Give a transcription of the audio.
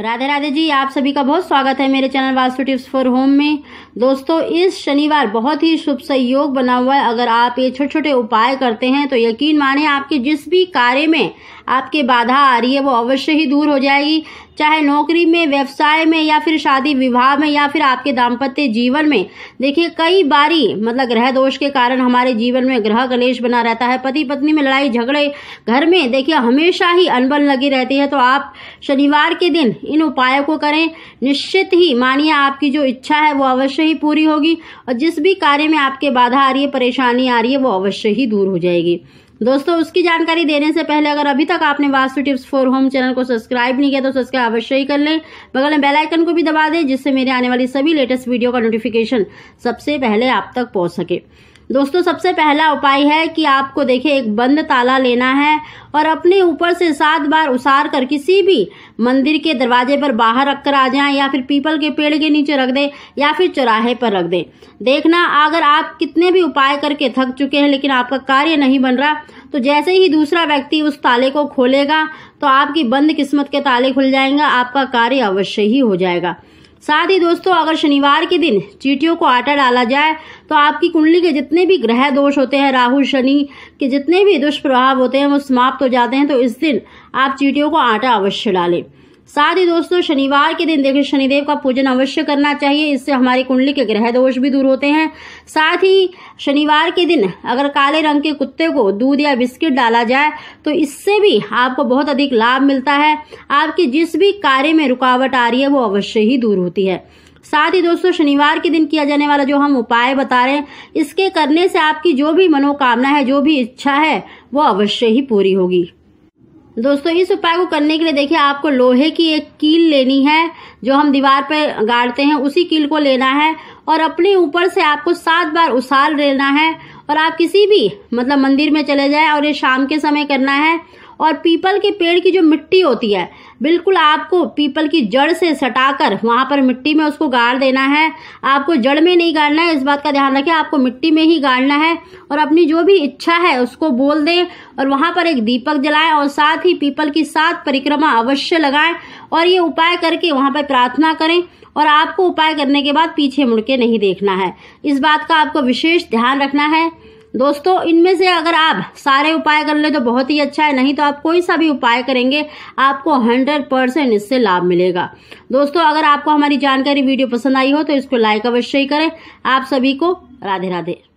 राधे राधे जी आप सभी का बहुत स्वागत है मेरे channel Vastu tips for home में दोस्तों इस शनिवार बहुत ही शुभ सहयोग बना हुआ है अगर आप ये छोटे छोटे उपाय करते हैं तो यकीन माने आपके जिस भी कार्य में आपके बाधा आ रही है वो अवश्य ही दूर हो जाएगी चाहे नौकरी में व्यवसाय में या फिर शादी विवाह में या फिर आपके दाम्पत्य जीवन में देखिए कई बारी मतलब ग्रह दोष के कारण हमारे जीवन में ग्रह कलेश बना रहता है पति पत्नी में लड़ाई झगड़े घर में देखिए हमेशा ही अनबन लगी रहती है तो आप शनिवार के दिन इन उपायों को करें निश्चित ही मानिए आपकी जो इच्छा है वो अवश्य ही पूरी होगी और जिस भी कार्य में आपके बाधा आ रही है परेशानी आ रही है वो अवश्य ही दूर हो जाएगी दोस्तों उसकी जानकारी देने से पहले अगर अभी तक आपने Vastu tips for home channel को सब्सक्राइब नहीं किया तो सब्सक्राइब अवश्य ही कर लें बगल में बेल आइकन को भी दबा दें जिससे मेरे आने वाली सभी लेटेस्ट वीडियो का नोटिफिकेशन सबसे पहले आप तक पहुंच सके दोस्तों सबसे पहला उपाय है कि आपको देखिए एक बंद ताला लेना है और अपने ऊपर से सात बार उसार कर किसी भी मंदिर के दरवाजे पर बाहर रख कर आ जाएं या फिर पीपल के पेड़ के नीचे रख दें या फिर चौराहे पर रख दें देखना अगर आप कितने भी उपाय करके थक चुके हैं लेकिन आपका कार्य नहीं बन रहा तो जैसे ही दूसरा व्यक्ति उस ताले को खोलेगा तो आपकी बंद किस्मत के ताले खुल जाएंगे आपका कार्य अवश्य ही हो जाएगा साथ ही दोस्तों अगर शनिवार के दिन चीटियों को आटा डाला जाए तो आपकी कुंडली के जितने भी ग्रह दोष होते हैं राहु शनि के जितने भी दुष्प्रभाव होते हैं वो समाप्त हो जाते हैं तो इस दिन आप चीटियों को आटा अवश्य डालें साथ ही दोस्तों शनिवार के दिन देखिए शनिदेव का पूजन अवश्य करना चाहिए इससे हमारी कुंडली के ग्रह दोष भी दूर होते हैं साथ ही शनिवार के दिन अगर काले रंग के कुत्ते को दूध या बिस्किट डाला जाए तो इससे भी आपको बहुत अधिक लाभ मिलता है आपके जिस भी कार्य में रुकावट आ रही है वो अवश्य ही दूर होती है साथ ही दोस्तों शनिवार के दिन किया जाने वाला जो हम उपाय बता रहे हैं इसके करने से आपकी जो भी मनोकामना है जो भी इच्छा है वो अवश्य ही पूरी होगी दोस्तों इस उपाय को करने के लिए देखिए आपको लोहे की एक कील लेनी है जो हम दीवार पर गाड़ते हैं उसी कील को लेना है और अपने ऊपर से आपको सात बार उछाल लेना है और आप किसी भी मतलब मंदिर में चले जाए और ये शाम के समय करना है और पीपल के पेड़ की जो मिट्टी होती है बिल्कुल आपको पीपल की जड़ से सटाकर वहाँ पर मिट्टी में उसको गाड़ देना है आपको जड़ में नहीं गाड़ना है इस बात का ध्यान रखें आपको मिट्टी में ही गाड़ना है और अपनी जो भी इच्छा है उसको बोल दें और वहाँ पर एक दीपक जलाएं और साथ ही पीपल की सात परिक्रमा अवश्य लगाएं और ये उपाय करके वहाँ पर प्रार्थना करें और आपको उपाय करने के बाद पीछे मुड़ के नहीं देखना है इस बात का आपको विशेष ध्यान रखना है दोस्तों इनमें से अगर आप सारे उपाय कर ले तो बहुत ही अच्छा है नहीं तो आप कोई सा भी उपाय करेंगे आपको हंड्रेड परसेंट इससे लाभ मिलेगा दोस्तों अगर आपको हमारी जानकारी वीडियो पसंद आई हो तो इसको लाइक अवश्य ही करें आप सभी को राधे राधे